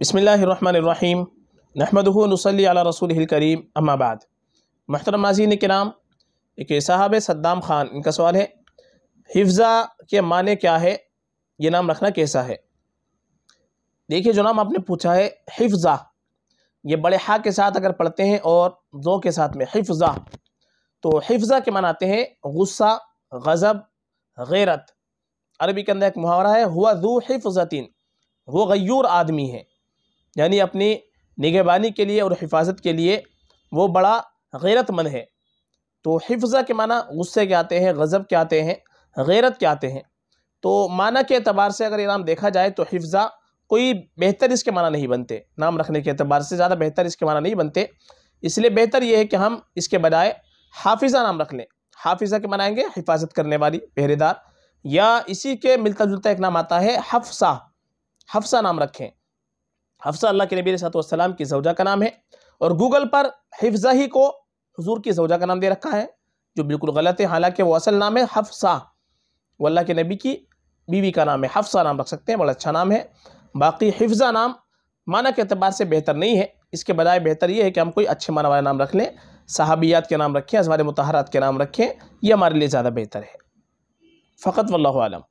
بسم اللہ الرحمن الرحیم نحمده نصلی علی رسول الکریم اما بعد محترم ناظرین کرام ایک صاحب صدام خان ان کا سوال ہے حفظہ کے معنی کیا ہے یہ نام رکھنا کیسا ہے دیکھیے جو نام آپ نے پوچھا ہے حفظہ یہ بڑے حا کے ساتھ اگر پڑھتے ہیں اور زو کے ساتھ میں حفظہ تو حفظہ کے معنی آتے ہیں غصہ غضب غیرت عربی کے اندر ایک محاورہ ہے ہوا ذو حفظتین وہ غیور آدمی ہیں یعنی اپنی نگہبانی کے لیے اور حفاظت کے لیے وہ بڑا غیرت مند ہے تو حفظہ کے معنی غصے کے آتے ہیں غضب کے آتے ہیں غیرت کے آتے ہیں تو معنی کے اعتبار سے اگر یہ نام دیکھا جائے تو حفظہ کوئی بہتر اس کے معنی نہیں بنتے نام رکھنے کے اعتبار سے زیادہ بہتر اس کے معنی نہیں بنتے اس لیے بہتر یہ ہے کہ ہم اس کے بجائے حافظہ نام رکھ لیں حافظہ کے منائیں گے حفاظت کرنے والی پہرے دار یا اسی کے ملتا جلتا ایک نام آتا ہے حفصہ حفظہ نام رکھیں حفظہ اللہ کے نبی علیہ السلام کی زوجہ کا نام ہے اور گوگل پر حفظہ ہی کو حضور کی زوجہ کا نام دے رکھا ہے جو بالکل غلط ہے حالانکہ وہ اصل نام ہے حفصہ وہ اللہ کے نبی کی بیوی کا نام ہے حفصہ نام رکھ سکتے ہیں بڑا اچھا نام ہے باقی حفظہ نام معنی کے اعتبار سے بہتر نہیں ہے اس کے بجائے بہتر یہ ہے کہ ہم کوئی اچھے معنی والا نام رکھ لیں صحابیات کے نام رکھیں ازوار متحرات کے نام رکھیں یہ ہمارے لیے زیادہ بہتر ہے فقط واللہ عالم